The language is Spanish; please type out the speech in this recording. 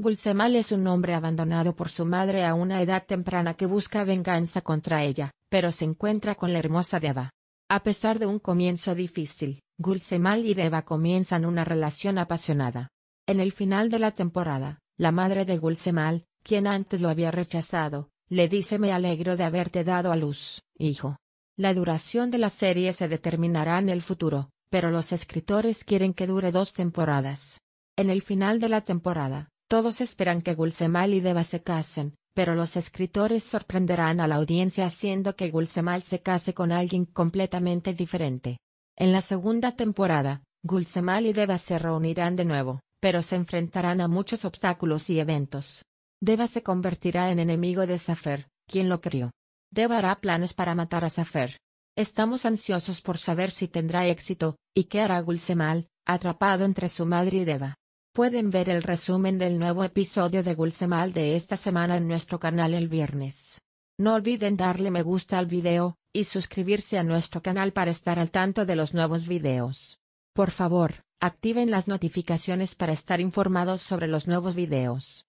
Gulsemal es un hombre abandonado por su madre a una edad temprana que busca venganza contra ella, pero se encuentra con la hermosa Deva. A pesar de un comienzo difícil, Gulsemal y Deva comienzan una relación apasionada. En el final de la temporada, la madre de Gulsemal, quien antes lo había rechazado, le dice me alegro de haberte dado a luz, hijo. La duración de la serie se determinará en el futuro, pero los escritores quieren que dure dos temporadas. En el final de la temporada, todos esperan que Gulsemal y Deva se casen, pero los escritores sorprenderán a la audiencia haciendo que Gulsemal se case con alguien completamente diferente. En la segunda temporada, Gulsemal y Deva se reunirán de nuevo, pero se enfrentarán a muchos obstáculos y eventos. Deva se convertirá en enemigo de Safer, quien lo crió. Deva hará planes para matar a Safer. Estamos ansiosos por saber si tendrá éxito, y qué hará Gulsemal, atrapado entre su madre y Deva. Pueden ver el resumen del nuevo episodio de Gulcemal de esta semana en nuestro canal el viernes. No olviden darle me gusta al video, y suscribirse a nuestro canal para estar al tanto de los nuevos videos. Por favor, activen las notificaciones para estar informados sobre los nuevos videos.